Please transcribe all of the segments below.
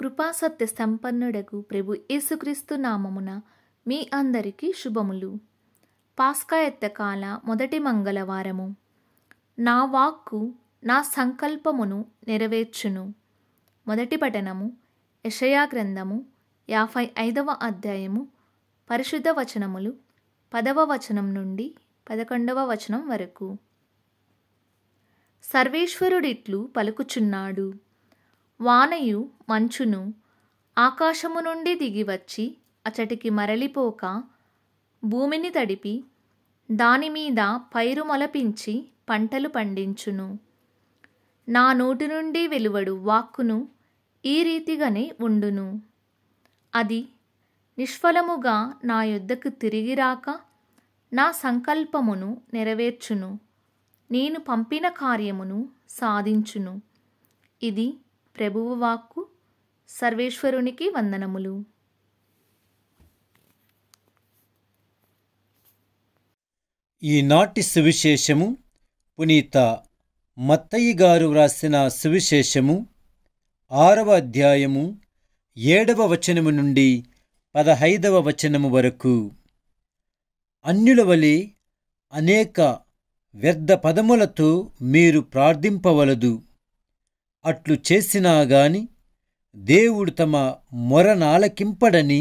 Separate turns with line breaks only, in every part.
కృపాసత్య సంపన్నుడకు ప్రభు యేసుక్రీస్తు నామమున మీ అందరికీ శుభములు పాస్కాయత్తకాల మొదటి మంగళవారము నా వాక్కు నా సంకల్పమును నెరవేర్చును మొదటి పఠనము యషయా గ్రంథము యాభై ఐదవ అధ్యాయము పరిశుద్ధ వచనములు పదవ వచనం నుండి పదకొండవ వచనం వరకు సర్వేశ్వరుడిట్లు పలుకుచున్నాడు వానయు మంచును ఆకాశము నుండి దిగివచ్చి అచటికి మరలిపోక భూమిని తడిపి దానిమీద పైరు మొలపించి పంటలు పండించును నా నోటి నుండి వెలువడు వాక్కును ఈ రీతిగానే ఉండును అది నిష్ఫలముగా నా యుద్ధకు తిరిగి రాక నా సంకల్పమును నెరవేర్చును నేను పంపిన కార్యమును సాధించును ఇది ప్రభువు వాక్కు సర్వేశ్వరునికి వందనములు
ఈనాటి సువిశేషము పునీత మత్తయ్య గారు వ్రాసిన సువిశేషము ఆరవ అధ్యాయము ఏడవ వచనము నుండి పదహైదవ వచనము వరకు అన్యుల వలె అనేక వ్యర్థ పదములతో మీరు ప్రార్థింపవలదు అట్లు చేసినా గాని దేవుడు తమ మొరనాలకింపడని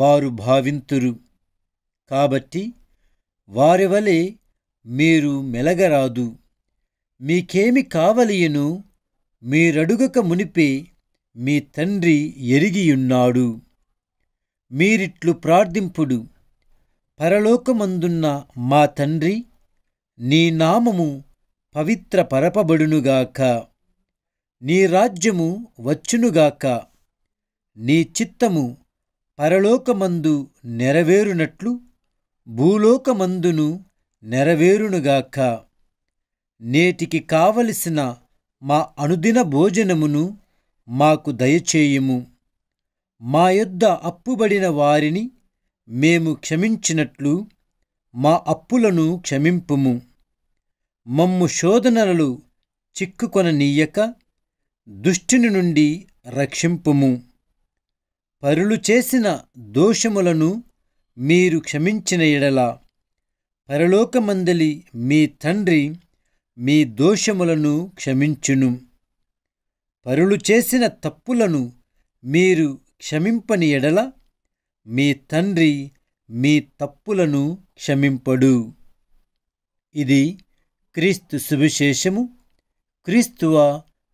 వారు భావింతురు కాబట్టి వారి వలె మీరు మెలగరాదు మీకేమి కావలియను మీరడుగక మునిపే మీ తండ్రి ఎరిగియున్నాడు మీరిట్లు ప్రార్థింపుడు పరలోకమందున్న మా తండ్రి నీ నామము పవిత్ర పరపబడునుగాక నీ రాజ్యము వచ్చునుగాక నీ చిత్తము పరలోకమందు నెరవేరునట్లు భూలోకమందును నెరవేరునుగాక నేటికి కావలసిన మా అనుదిన భోజనమును మాకు దయచేయుము మా యొద్ద అప్పుబడిన వారిని మేము క్షమించినట్లు మా అప్పులను క్షమింపుము మమ్ము శోధనలు చిక్కుకొననీయక దుష్టిని నుండి రక్షింపుము పరులు చేసిన దోషములను మీరు క్షమించిన ఎడల పరలోకమందలి మీ తండ్రి మీ దోషములను క్షమించును పరులు చేసిన తప్పులను మీరు క్షమింపని ఎడల మీ తండ్రి మీ తప్పులను క్షమింపడు ఇది క్రీస్తు సువిశేషము క్రీస్తువ